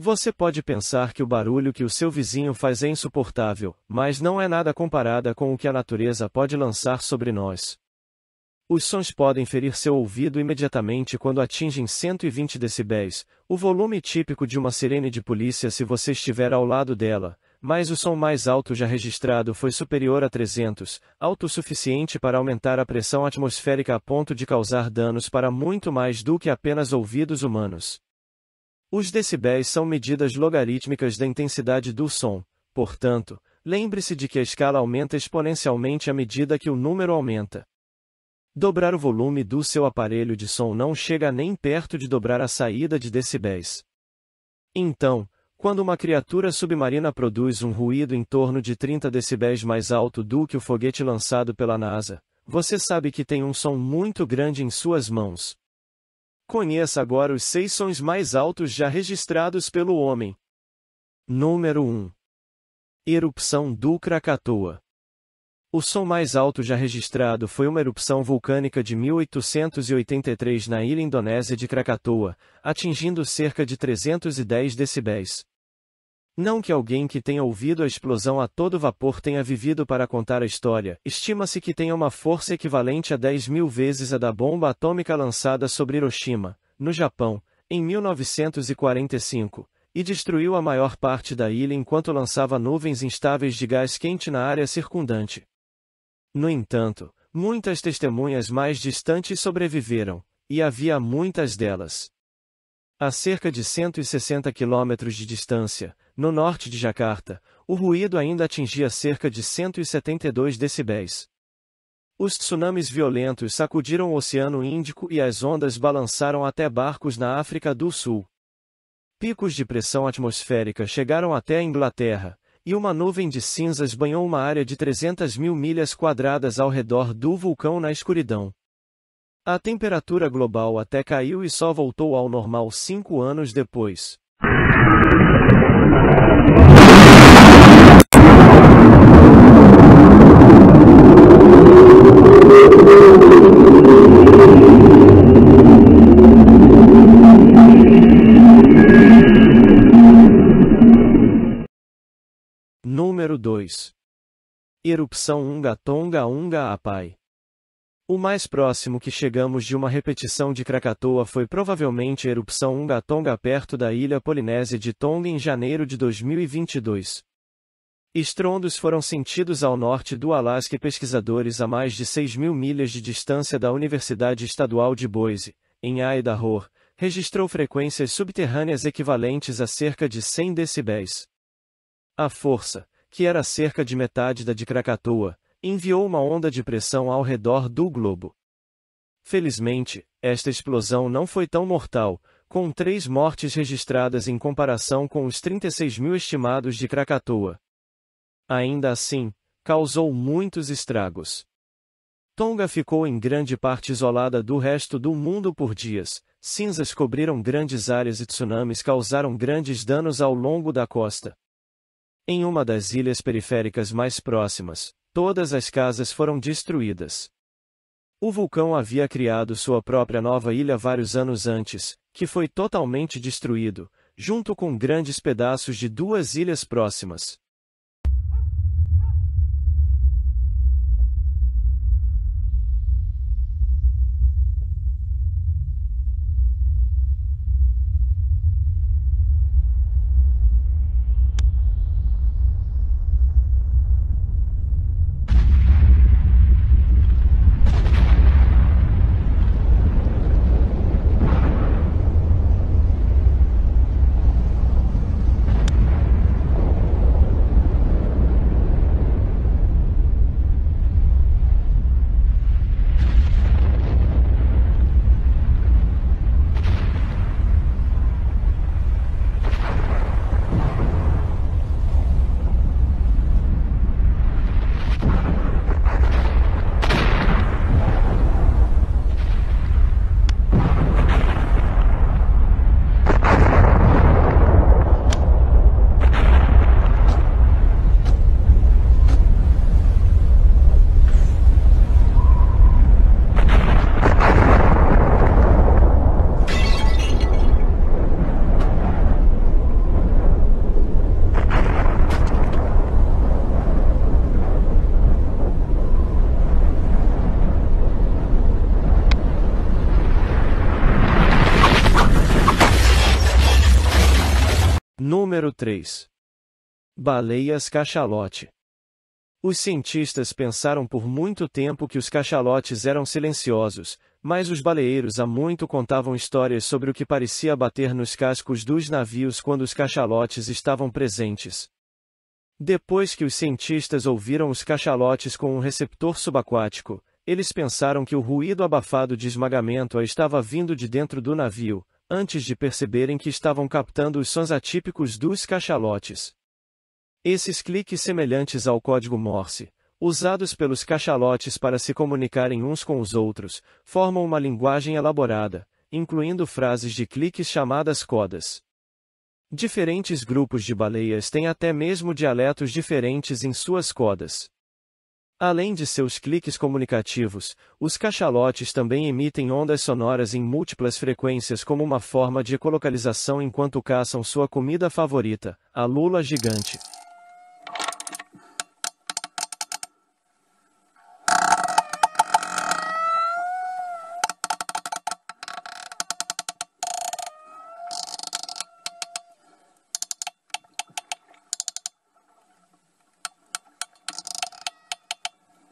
Você pode pensar que o barulho que o seu vizinho faz é insuportável, mas não é nada comparada com o que a natureza pode lançar sobre nós. Os sons podem ferir seu ouvido imediatamente quando atingem 120 decibéis, o volume típico de uma sirene de polícia se você estiver ao lado dela, mas o som mais alto já registrado foi superior a 300, alto o suficiente para aumentar a pressão atmosférica a ponto de causar danos para muito mais do que apenas ouvidos humanos. Os decibéis são medidas logarítmicas da intensidade do som, portanto, lembre-se de que a escala aumenta exponencialmente à medida que o número aumenta. Dobrar o volume do seu aparelho de som não chega nem perto de dobrar a saída de decibéis. Então, quando uma criatura submarina produz um ruído em torno de 30 decibéis mais alto do que o foguete lançado pela NASA, você sabe que tem um som muito grande em suas mãos. Conheça agora os seis sons mais altos já registrados pelo homem. Número 1. Erupção do Krakatoa. O som mais alto já registrado foi uma erupção vulcânica de 1883 na ilha indonésia de Krakatoa, atingindo cerca de 310 decibéis, não que alguém que tenha ouvido a explosão a todo vapor tenha vivido para contar a história, estima-se que tenha uma força equivalente a 10 mil vezes a da bomba atômica lançada sobre Hiroshima, no Japão, em 1945, e destruiu a maior parte da ilha enquanto lançava nuvens instáveis de gás quente na área circundante. No entanto, muitas testemunhas mais distantes sobreviveram, e havia muitas delas. A cerca de 160 quilômetros de distância, no norte de Jacarta, o ruído ainda atingia cerca de 172 decibéis. Os tsunamis violentos sacudiram o Oceano Índico e as ondas balançaram até barcos na África do Sul. Picos de pressão atmosférica chegaram até a Inglaterra, e uma nuvem de cinzas banhou uma área de 300 mil milhas quadradas ao redor do vulcão na escuridão. A temperatura global até caiu e só voltou ao normal cinco anos depois. Número 2. Erupção Unga Tonga Unga Apai o mais próximo que chegamos de uma repetição de Krakatoa foi provavelmente a erupção Ungatonga perto da ilha polinésia de Tonga em janeiro de 2022. Estrondos foram sentidos ao norte do Alasca e pesquisadores a mais de 6 mil milhas de distância da Universidade Estadual de Boise, em Idaho, registrou frequências subterrâneas equivalentes a cerca de 100 decibéis. A força, que era cerca de metade da de Krakatoa, enviou uma onda de pressão ao redor do globo. Felizmente, esta explosão não foi tão mortal, com três mortes registradas em comparação com os 36 mil estimados de Krakatoa. Ainda assim, causou muitos estragos. Tonga ficou em grande parte isolada do resto do mundo por dias, cinzas cobriram grandes áreas e tsunamis causaram grandes danos ao longo da costa. Em uma das ilhas periféricas mais próximas, Todas as casas foram destruídas. O vulcão havia criado sua própria nova ilha vários anos antes, que foi totalmente destruído, junto com grandes pedaços de duas ilhas próximas. 3. Baleias cachalote. Os cientistas pensaram por muito tempo que os cachalotes eram silenciosos, mas os baleeiros há muito contavam histórias sobre o que parecia bater nos cascos dos navios quando os cachalotes estavam presentes. Depois que os cientistas ouviram os cachalotes com um receptor subaquático, eles pensaram que o ruído abafado de esmagamento estava vindo de dentro do navio, antes de perceberem que estavam captando os sons atípicos dos cachalotes. Esses cliques semelhantes ao código Morse, usados pelos cachalotes para se comunicarem uns com os outros, formam uma linguagem elaborada, incluindo frases de cliques chamadas codas. Diferentes grupos de baleias têm até mesmo dialetos diferentes em suas codas. Além de seus cliques comunicativos, os cachalotes também emitem ondas sonoras em múltiplas frequências como uma forma de ecolocalização enquanto caçam sua comida favorita, a lula gigante.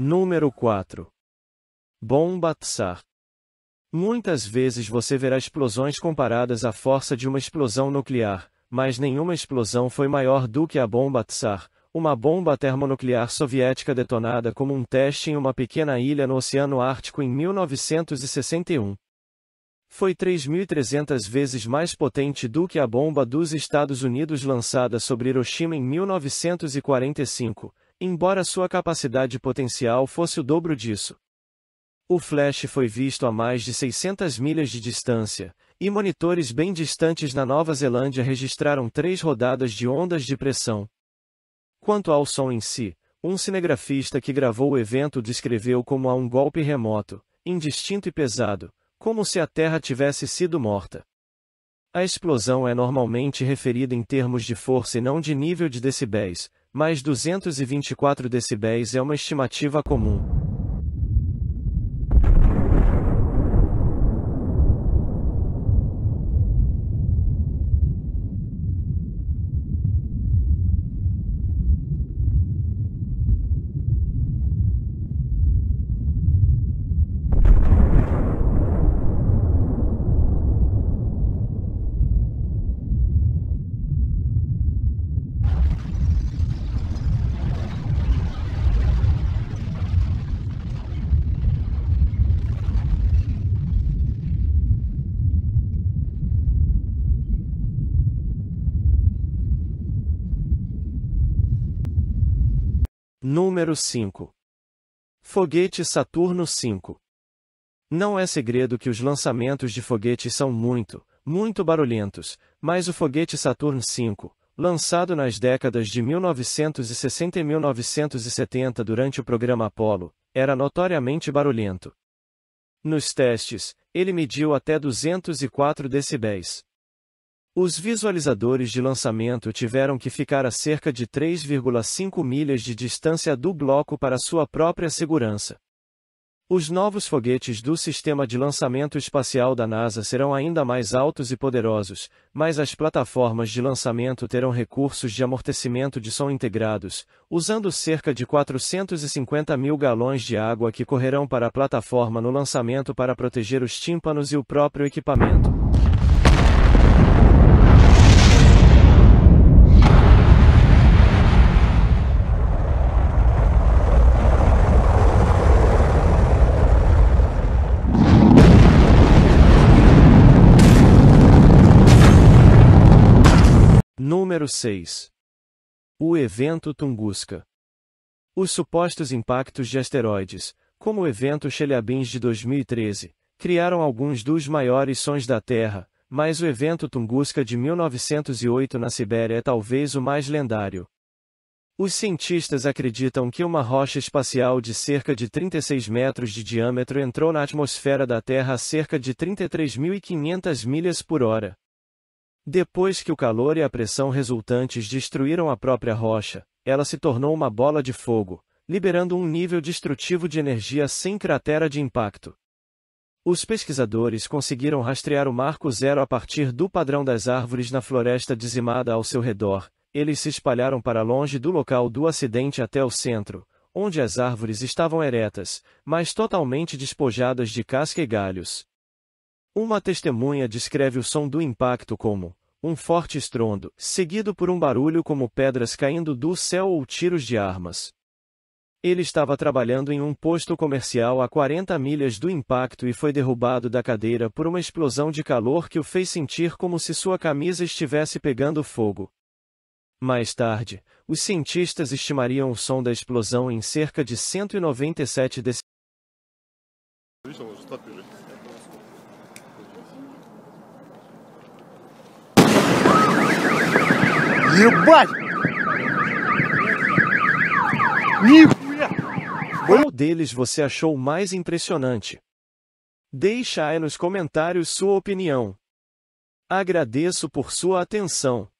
Número 4. Bom Batsar. Muitas vezes você verá explosões comparadas à força de uma explosão nuclear, mas nenhuma explosão foi maior do que a bomba Tsar, uma bomba termonuclear soviética detonada como um teste em uma pequena ilha no Oceano Ártico em 1961. Foi 3.300 vezes mais potente do que a bomba dos Estados Unidos lançada sobre Hiroshima em 1945, embora sua capacidade potencial fosse o dobro disso. O flash foi visto a mais de 600 milhas de distância, e monitores bem distantes na Nova Zelândia registraram três rodadas de ondas de pressão. Quanto ao som em si, um cinegrafista que gravou o evento descreveu como a um golpe remoto, indistinto e pesado, como se a Terra tivesse sido morta. A explosão é normalmente referida em termos de força e não de nível de decibéis, mais 224 decibéis é uma estimativa comum. Número 5. Foguete Saturno 5. Não é segredo que os lançamentos de foguetes são muito, muito barulhentos, mas o foguete Saturn V, lançado nas décadas de 1960 e 1970 durante o programa Apollo, era notoriamente barulhento. Nos testes, ele mediu até 204 decibéis. Os visualizadores de lançamento tiveram que ficar a cerca de 3,5 milhas de distância do bloco para sua própria segurança. Os novos foguetes do sistema de lançamento espacial da NASA serão ainda mais altos e poderosos, mas as plataformas de lançamento terão recursos de amortecimento de som integrados, usando cerca de 450 mil galões de água que correrão para a plataforma no lançamento para proteger os tímpanos e o próprio equipamento. Número 6. O evento Tunguska. Os supostos impactos de asteroides, como o evento Chelyabinsk de 2013, criaram alguns dos maiores sons da Terra, mas o evento Tunguska de 1908 na Sibéria é talvez o mais lendário. Os cientistas acreditam que uma rocha espacial de cerca de 36 metros de diâmetro entrou na atmosfera da Terra a cerca de 33.500 milhas por hora. Depois que o calor e a pressão resultantes destruíram a própria rocha, ela se tornou uma bola de fogo, liberando um nível destrutivo de energia sem cratera de impacto. Os pesquisadores conseguiram rastrear o marco zero a partir do padrão das árvores na floresta dizimada ao seu redor. Eles se espalharam para longe do local do acidente até o centro, onde as árvores estavam eretas, mas totalmente despojadas de casca e galhos. Uma testemunha descreve o som do impacto como um forte estrondo, seguido por um barulho como pedras caindo do céu ou tiros de armas. Ele estava trabalhando em um posto comercial a 40 milhas do impacto e foi derrubado da cadeira por uma explosão de calor que o fez sentir como se sua camisa estivesse pegando fogo. Mais tarde, os cientistas estimariam o som da explosão em cerca de 197 decibéis. Qual deles você achou mais impressionante? Deixe aí nos comentários sua opinião. Agradeço por sua atenção.